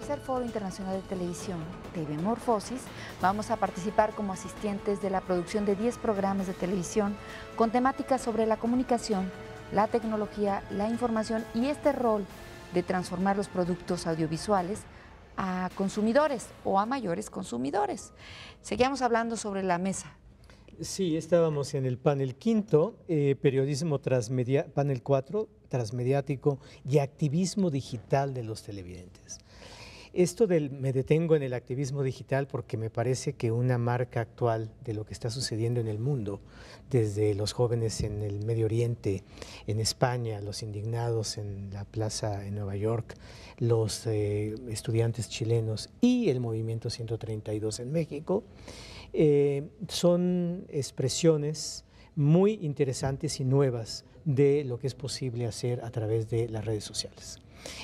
tercer Foro Internacional de Televisión, TV Morfosis, vamos a participar como asistentes de la producción de 10 programas de televisión con temáticas sobre la comunicación, la tecnología, la información y este rol de transformar los productos audiovisuales a consumidores o a mayores consumidores. Seguíamos hablando sobre la mesa. Sí, estábamos en el panel quinto, eh, periodismo transmedia, panel 4, transmediático y activismo digital de los televidentes. Esto del me detengo en el activismo digital porque me parece que una marca actual de lo que está sucediendo en el mundo, desde los jóvenes en el Medio Oriente, en España, los indignados en la plaza en Nueva York, los eh, estudiantes chilenos y el movimiento 132 en México, eh, son expresiones muy interesantes y nuevas de lo que es posible hacer a través de las redes sociales.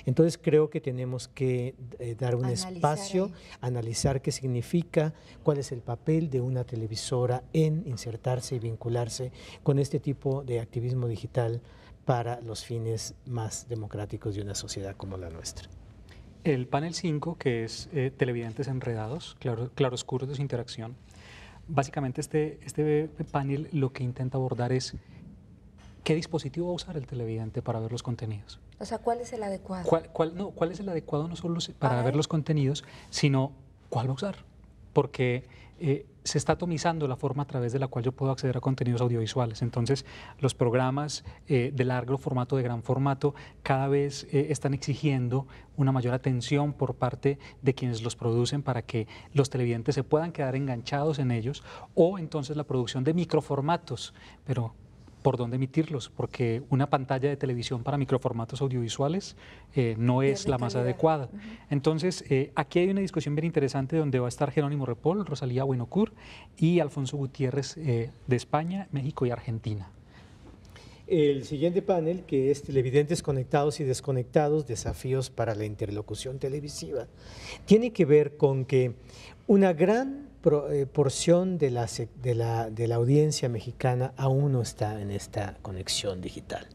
Entonces creo que tenemos que eh, dar un espacio, analizar qué significa, cuál es el papel de una televisora en insertarse y vincularse con este tipo de activismo digital para los fines más democráticos de una sociedad como la nuestra. El panel 5, que es eh, Televidentes Enredados, Claroscuros de su interacción, básicamente este, este panel lo que intenta abordar es qué dispositivo va a usar el televidente para ver los contenidos. O sea, ¿cuál es el adecuado? no, ¿cuál es el adecuado no solo para ver. los contenidos, sino cuál va a usar? Porque eh, se está atomizando la forma a través de la cual yo puedo acceder a contenidos audiovisuales. Entonces, los programas eh, de largo formato, de gran formato, cada vez eh, están exigiendo una mayor atención por parte de quienes los producen para que los televidentes se puedan quedar enganchados en ellos, o entonces la producción de microformatos, pero por dónde emitirlos, porque una pantalla de televisión para microformatos audiovisuales eh, no es la más adecuada. Entonces, eh, aquí hay una discusión bien interesante donde va a estar Jerónimo Repol, Rosalía Buenocur y Alfonso Gutiérrez eh, de España, México y Argentina. El siguiente panel, que es Televidentes Conectados y Desconectados, Desafíos para la Interlocución Televisiva, tiene que ver con que una gran eh, porción de la, de la, de la audiencia mexicana aún no está en esta conexión digital?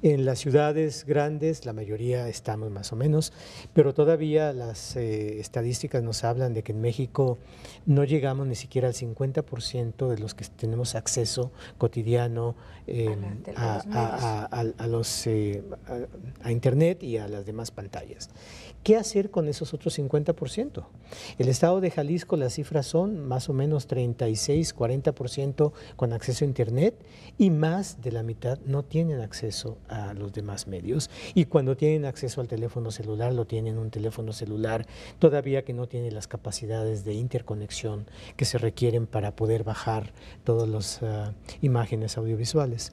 En las ciudades grandes, la mayoría estamos más o menos, pero todavía las eh, estadísticas nos hablan de que en México no llegamos ni siquiera al 50% de los que tenemos acceso cotidiano eh, eh, a, a Internet y a las demás pantallas. ¿Qué hacer con esos otros 50%? El estado de Jalisco, las cifras son más o menos 36, 40% con acceso a Internet y más de la mitad no tienen acceso a los demás medios. Y cuando tienen acceso al teléfono celular, lo tienen un teléfono celular todavía que no tiene las capacidades de interconexión que se requieren para poder bajar todas las ah, imágenes audiovisuales.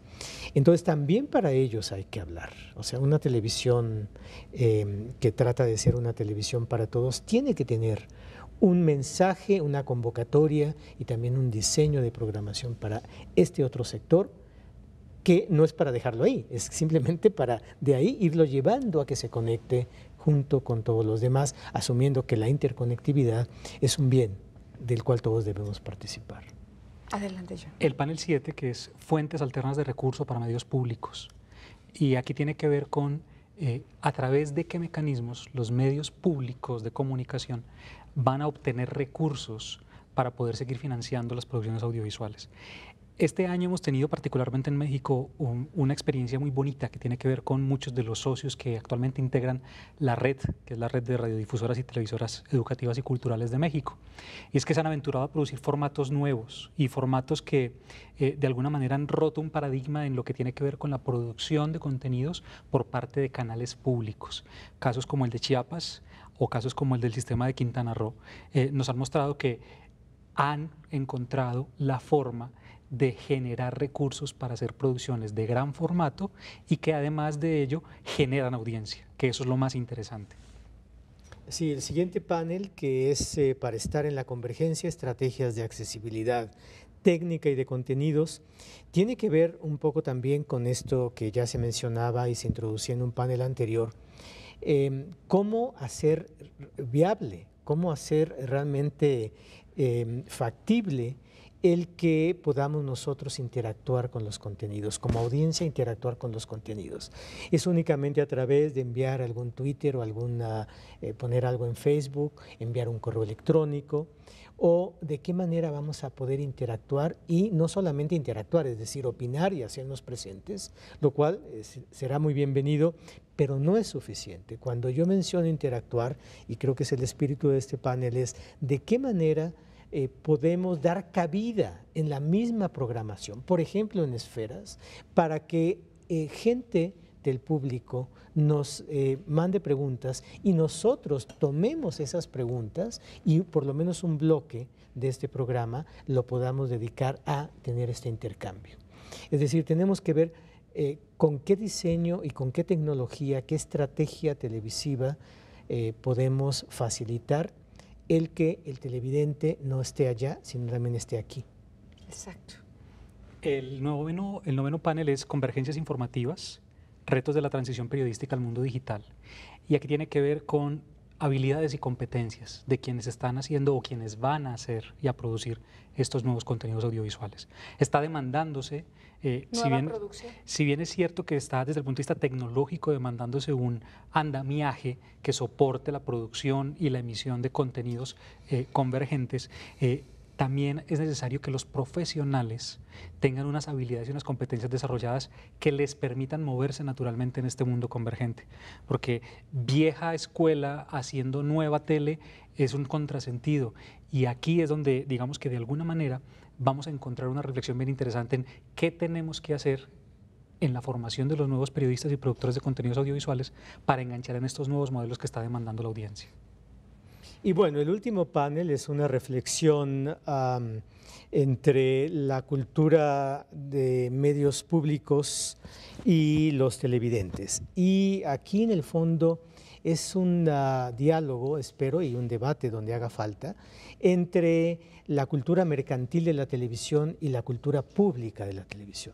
Entonces también para ellos hay que hablar. O sea, una televisión em, que trata de ser una televisión para todos tiene que tener un mensaje, una convocatoria y también un diseño de programación para este otro sector que no es para dejarlo ahí, es simplemente para de ahí irlo llevando a que se conecte junto con todos los demás, asumiendo que la interconectividad es un bien del cual todos debemos participar. Adelante, John. El panel 7, que es fuentes alternas de recursos para medios públicos. Y aquí tiene que ver con eh, a través de qué mecanismos los medios públicos de comunicación van a obtener recursos para poder seguir financiando las producciones audiovisuales. Este año hemos tenido particularmente en México una experiencia muy bonita que tiene que ver con muchos de los socios que actualmente integran la red, que es la red de radiodifusoras y televisoras educativas y culturales de México. Y es que se han aventurado a producir formatos nuevos y formatos que eh, de alguna manera han roto un paradigma en lo que tiene que ver con la producción de contenidos por parte de canales públicos. Casos como el de Chiapas o casos como el del sistema de Quintana Roo eh, nos han mostrado que han encontrado la forma de generar recursos para hacer producciones de gran formato y que además de ello generan audiencia, que eso es lo más interesante. Sí, el siguiente panel que es eh, para estar en la convergencia, estrategias de accesibilidad técnica y de contenidos, tiene que ver un poco también con esto que ya se mencionaba y se introducía en un panel anterior, em, cómo hacer viable, cómo hacer realmente em, factible el que podamos nosotros interactuar con los contenidos, como audiencia interactuar con los contenidos. Es únicamente a través de enviar algún Twitter o alguna, eh, poner algo en Facebook, enviar un correo electrónico, o de qué manera vamos a poder interactuar y no solamente interactuar, es decir, opinar y hacernos presentes, lo cual eh, será muy bienvenido, pero no es suficiente. Cuando yo menciono interactuar, y creo que es el espíritu de este panel, es de qué manera eh, podemos dar cabida en la misma programación, por ejemplo en esferas, para que eh, gente del público nos eh, mande preguntas y nosotros tomemos esas preguntas y por lo menos un bloque de este programa lo podamos dedicar a tener este intercambio. Es decir, tenemos que ver con qué diseño y con qué tecnología, qué estrategia televisiva podemos facilitar el que el televidente no esté allá, sino también esté aquí. Exacto. El noveno, el noveno panel es Convergencias Informativas, Retos de la Transición Periodística al Mundo Digital. Y aquí tiene que ver con habilidades y competencias de quienes están haciendo o quienes van a hacer y a producir estos nuevos contenidos audiovisuales. Está demandándose, eh, si, bien, si, bien, es cierto que está desde el punto de vista tecnológico demandándose un andamiaje que soporte la producción y la emisión de contenidos eh, convergentes, eh, también es necesario que los profesionales tengan unas habilidades y unas competencias desarrolladas que les permitan moverse naturalmente en este mundo convergente. Porque vieja escuela haciendo nueva tele es un contrasentido. Y aquí es donde, digamos que de alguna manera, vamos a encontrar una reflexión bien interesante en qué tenemos que hacer en la formación de los nuevos periodistas y productores de contenidos audiovisuales para enganchar en estos nuevos modelos que está demandando la audiencia. Y bueno, el último panel es una reflexión entre la cultura de medios públicos y los televidentes. Y aquí en el fondo es un ah, diálogo, espero, y un debate donde haga falta, entre la cultura mercantil de la televisión y la cultura pública de la televisión.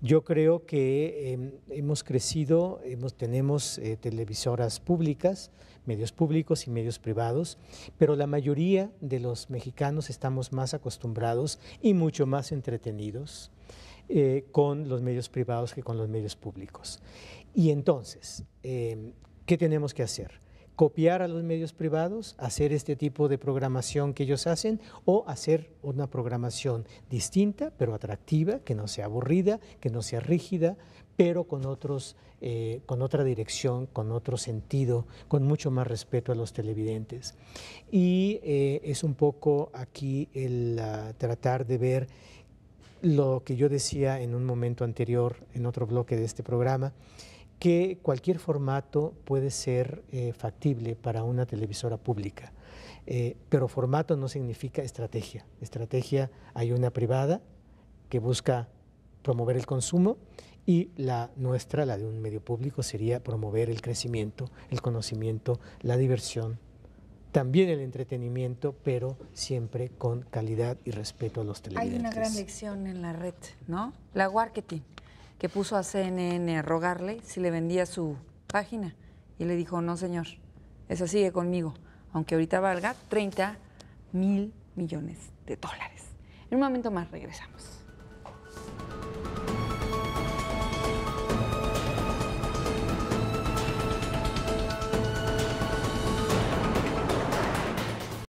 Yo creo que em, hemos crecido, hemos, tenemos eh, televisoras públicas, medios públicos y medios privados, pero la mayoría de los mexicanos estamos más acostumbrados y mucho más entretenidos eh, con los medios privados que con los medios públicos. Y entonces, em, ¿qué tenemos que hacer? copiar a los medios privados, hacer este tipo de programación que ellos hacen o hacer una programación distinta pero atractiva, que no sea aburrida, que no sea rígida, pero con, otros, eh, con otra dirección, con otro sentido, con mucho más respeto a los televidentes. Y eh, es un poco aquí el tratar de ver lo que yo decía en un momento anterior, en otro bloque de este programa, que cualquier formato puede ser eh, factible para una televisora pública. Eh, pero formato no significa estrategia. Estrategia hay una privada que busca promover el consumo y la nuestra, la de un medio público, sería promover el crecimiento, el conocimiento, la diversión, también el entretenimiento, pero siempre con calidad y respeto a los televidentes. Hay una gran lección en la red, ¿no? La marketing que puso a CNN a rogarle si le vendía su página y le dijo, no señor, eso sigue conmigo, aunque ahorita valga 30 mil millones de dólares. En un momento más regresamos.